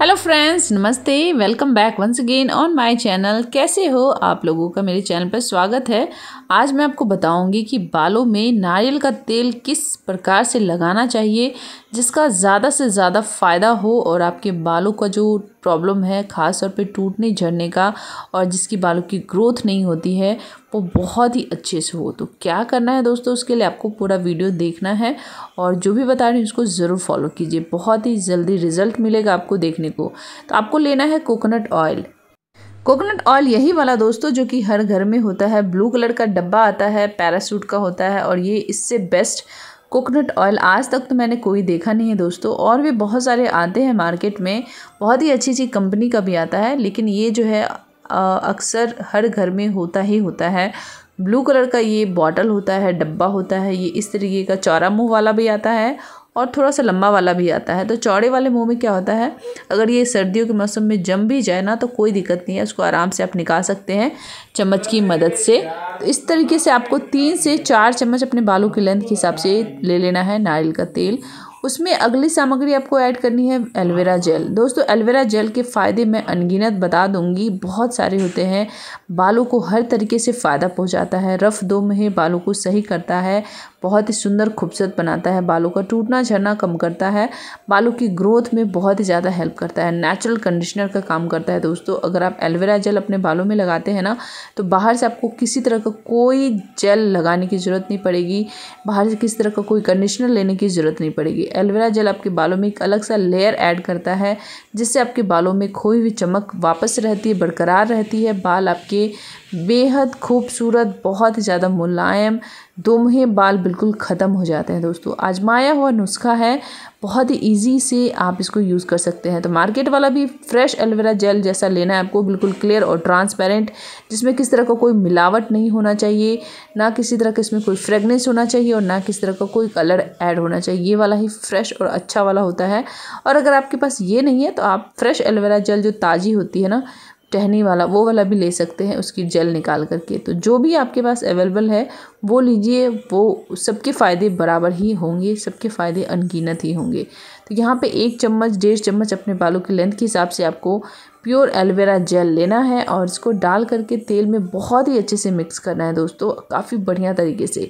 hello friends नमस्ते welcome back once again on my channel कैसे हो आप लोगों का मेरे चैनल पर स्वागत है आज मैं आपको बताऊंगी कि बालों में नारियल का तेल किस प्रकार से लगाना चाहिए जिसका ज़्यादा से ज़्यादा फ़ायदा हो और आपके बालों का जो प्रॉब्लम है ख़ास तौर पे टूटने झड़ने का और जिसकी बालों की ग्रोथ नहीं होती है वो बहुत ही अच्छे से हो तो क्या करना है दोस्तों उसके लिए आपको पूरा वीडियो देखना है और जो भी बता रही हूँ उसको ज़रूर फॉलो कीजिए बहुत ही जल्दी रिजल्ट मिलेगा आपको देखने को तो आपको लेना है कोकोनट ऑयल कोकोनट ऑयल यही वाला दोस्तों जो कि हर घर में होता है ब्लू कलर का डब्बा आता है पैरासूट का होता है और ये इससे बेस्ट कोकोनट ऑयल आज तक तो मैंने कोई देखा नहीं है दोस्तों और भी बहुत सारे आते हैं मार्केट में बहुत ही अच्छी अच्छी कंपनी का भी आता है लेकिन ये जो है अक्सर हर घर में होता ही होता है ब्लू कलर का ये बॉटल होता है डब्बा होता है ये इस तरीके का चौरा मुँह वाला भी आता है और थोड़ा सा लंबा वाला भी आता है तो चौड़े वाले मुँह में क्या होता है अगर ये सर्दियों के मौसम में जम भी जाए ना तो कोई दिक्कत नहीं है उसको आराम से आप निकाल सकते हैं चम्मच की मदद से तो इस तरीके से आपको तीन से चार चम्मच अपने बालों की लेंथ के हिसाब से ले लेना है नारियल का तेल उसमें अगली सामग्री आपको ऐड करनी है एलवेरा जेल दोस्तों एलवेरा जेल के फ़ायदे मैं अनगिनत बता दूंगी बहुत सारे होते हैं बालों को हर तरीके से फ़ायदा पहुंचाता है रफ़ दो में बालों को सही करता है बहुत ही सुंदर खूबसूरत बनाता है बालों का टूटना झड़ना कम करता है बालों की ग्रोथ में बहुत ही ज़्यादा हेल्प करता है नेचुरल कंडीशनर का काम करता है दोस्तों अगर आप एलोवेरा जेल अपने बालों में लगाते हैं ना तो बाहर से आपको किसी तरह का कोई जेल लगाने की ज़रूरत नहीं पड़ेगी बाहर से किसी तरह का कोई कंडीशनर लेने की ज़रूरत नहीं पड़ेगी एलोवेरा जेल आपके बालों में एक अलग सा लेयर ऐड करता है जिससे आपके बालों में खोई हुई चमक वापस रहती है बरकरार रहती है बाल आपके बेहद खूबसूरत बहुत ही ज़्यादा मुलायम दोमहे बाल बिल्कुल ख़त्म हो जाते हैं दोस्तों आजमाया हुआ नुस्खा है बहुत ही ईजी से आप इसको यूज़ कर सकते हैं तो मार्केट वाला भी फ्रेश एलोवेरा जेल जैसा लेना है आपको बिल्कुल क्लियर और ट्रांसपेरेंट जिसमें किसी तरह का को कोई मिलावट नहीं होना चाहिए ना किसी तरह का इसमें कोई फ्रेगनेंस होना चाहिए और ना किसी तरह का को कोई कलर ऐड होना चाहिए ये वाला ही फ्रेश और अच्छा वाला होता है और अगर आपके पास ये नहीं है तो आप फ्रेश एलोवेरा जेल जो ताज़ी होती है ना टहनी वाला वो वाला भी ले सकते हैं उसकी जेल निकाल करके तो जो भी आपके पास अवेलेबल है वो लीजिए वो सबके फ़ायदे बराबर ही होंगे सबके फ़ायदे अनगिनत ही होंगे तो यहाँ पे एक चम्मच डेढ़ चम्मच अपने बालों की लेंथ के हिसाब से आपको प्योर एलोवेरा जेल लेना है और इसको डाल करके तेल में बहुत ही अच्छे से मिक्स करना है दोस्तों काफ़ी बढ़िया तरीके से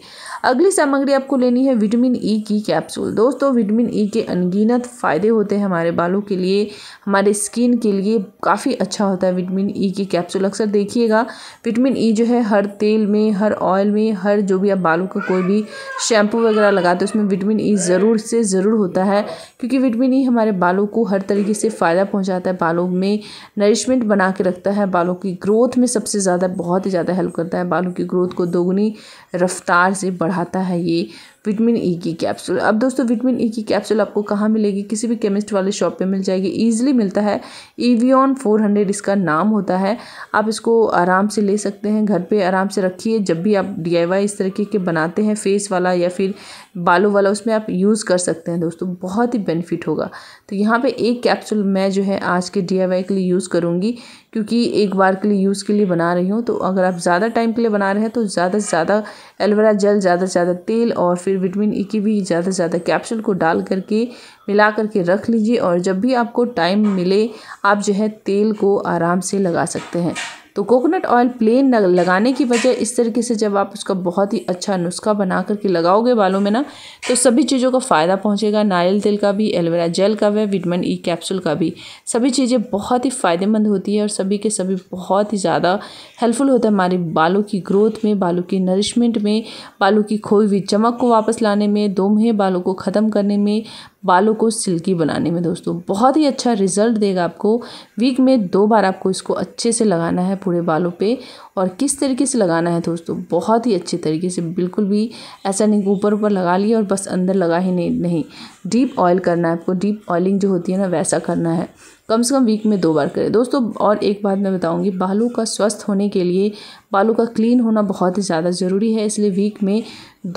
अगली सामग्री आपको लेनी है विटामिन ई e की कैप्सूल दोस्तों विटामिन ई e के अनगिनत फ़ायदे होते हैं हमारे बालों के लिए हमारे स्किन के लिए काफ़ी अच्छा होता है विटामिन ई e की कैप्सूल अक्सर देखिएगा विटामिन ई e जो है हर तेल में हर ऑयल में हर जो भी आप बालों का कोई भी शैम्पू वगैरह लगाते हो उसमें विटामिन ई e ज़रूर से ज़रूर होता है क्योंकि विटामिन ई e हमारे बालों को हर तरीके से फ़ायदा पहुँचाता है बालों में नरिशमेंट बना के रखता है बालों की ग्रोथ में सबसे ज़्यादा बहुत ही ज़्यादा हेल्प करता है बालों की ग्रोथ को दोगुनी रफ़्तार से बढ़ाता है ये विटामिन ई e की कैप्सूल अब दोस्तों विटामिन ई e की कैप्सूल आपको कहाँ मिलेगी किसी भी केमिस्ट वाले शॉप पे मिल जाएगी ईजिली मिलता है ईवियन फोर हंड्रेड इसका नाम होता है आप इसको आराम से ले सकते हैं घर पे आराम से रखिए जब भी आप डी इस तरीके के बनाते हैं फेस वाला या फिर बालों वाला उसमें आप यूज़ कर सकते हैं दोस्तों बहुत ही बेनिफिट होगा तो यहाँ पर एक कैप्सूल मैं जो है आज के डी के लिए यूज़ करूँगी क्योंकि एक बार के लिए यूज़ के लिए बना रही हूँ तो अगर आप ज़्यादा टाइम के लिए बना रहे हैं तो ज़्यादा से ज़्यादा एलोवेरा जेल ज़्यादा से ज़्यादा तेल और फिर विटामिन ई e की भी ज़्यादा से ज़्यादा कैप्सूल को डाल करके मिला करके रख लीजिए और जब भी आपको टाइम मिले आप जो है तेल को आराम से लगा सकते हैं तो कोकोनट ऑयल प्लेन लगाने की वजह इस तरीके से जब आप उसका बहुत ही अच्छा नुस्खा बना करके लगाओगे बालों में ना तो सभी चीज़ों का फ़ायदा पहुँचेगा नारियल तेल का भी एलोवेरा जेल का भी विटामिन ई कैप्सूल का भी सभी चीज़ें बहुत ही फ़ायदेमंद होती है और सभी के सभी बहुत ही ज़्यादा हेल्पफुल होता है हमारे बालों की ग्रोथ में बालों की नरिशमेंट में बालों की खोई हुई चमक को वापस लाने में दोमहे बालों को ख़त्म करने में बालों को सिल्की बनाने में दोस्तों बहुत ही अच्छा रिज़ल्ट देगा आपको वीक में दो बार आपको इसको अच्छे से लगाना है पूरे बालों पे और किस तरीके से लगाना है दोस्तों बहुत ही अच्छे तरीके से बिल्कुल भी ऐसा नहीं ऊपर ऊपर लगा लिया और बस अंदर लगा ही नहीं नहीं डीप ऑयल करना है आपको डीप ऑयलिंग जो होती है ना वैसा करना है कम से कम वीक में दो बार करें दोस्तों और एक बात मैं बताऊँगी बालों का स्वस्थ होने के लिए बालों का क्लीन होना बहुत ही ज़्यादा ज़रूरी है इसलिए वीक में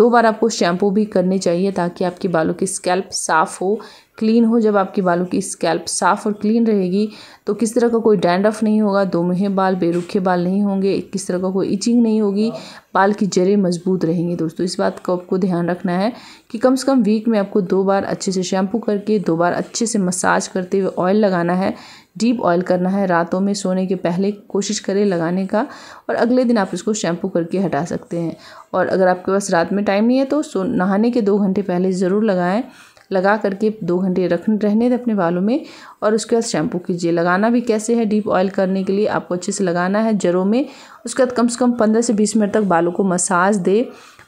दो बार आपको शैम्पू भी करने चाहिए ताकि आपके बालों की स्कैल्प साफ़ हो क्लीन हो जब आपके बालों की स्कैल्प साफ़ और क्लीन रहेगी तो किस तरह का कोई डैंडफ नहीं होगा दो दोमुहे बाल बेरुखे बाल नहीं होंगे किस तरह का कोई इचिंग नहीं होगी बाल की जड़ें मजबूत रहेंगी दोस्तों इस बात का आपको ध्यान रखना है कि कम से कम वीक में आपको दो बार अच्छे से शैम्पू करके दो बार अच्छे से मसाज करते हुए ऑयल लगाना है डीप ऑयल करना है रातों में सोने के पहले कोशिश करें लगाने का और अगले दिन आप इसको शैम्पू करके हटा सकते हैं और अगर आपके पास रात में टाइम नहीं है तो सो नहाने के दो घंटे पहले ज़रूर लगाएं लगा करके दो घंटे रख रहने दें अपने बालों में और उसके बाद शैम्पू कीजिए लगाना भी कैसे है डीप ऑयल करने के लिए आपको अच्छे से लगाना है जरों में उसके बाद कम से कम पंद्रह से बीस मिनट तक बालों को मसाज दे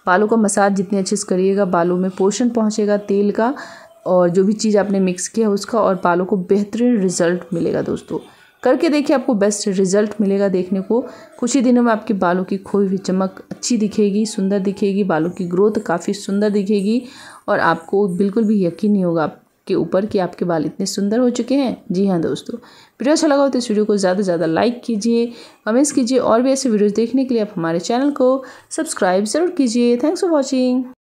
बालों का मसाज जितने अच्छे से करिएगा बालों में पोषण पहुँचेगा तेल का और जो भी चीज़ आपने मिक्स किया उसका और बालों को बेहतरीन रिज़ल्ट मिलेगा दोस्तों करके देखिए आपको बेस्ट रिजल्ट मिलेगा देखने को कुछ ही दिनों में आपके बालों की खोई हुई चमक अच्छी दिखेगी सुंदर दिखेगी बालों की ग्रोथ काफ़ी सुंदर दिखेगी और आपको बिल्कुल भी यकीन नहीं होगा आपके ऊपर कि आपके बाल इतने सुंदर हो चुके हैं जी हाँ दोस्तों वीडियो अच्छा लगा हो तो इस वीडियो को ज़्यादा से ज़्यादा लाइक कीजिए कमेंट्स कीजिए और भी ऐसे वीडियोज़ देखने के लिए आप हमारे चैनल को सब्सक्राइब ज़रूर कीजिए थैंक्स फॉर वॉचिंग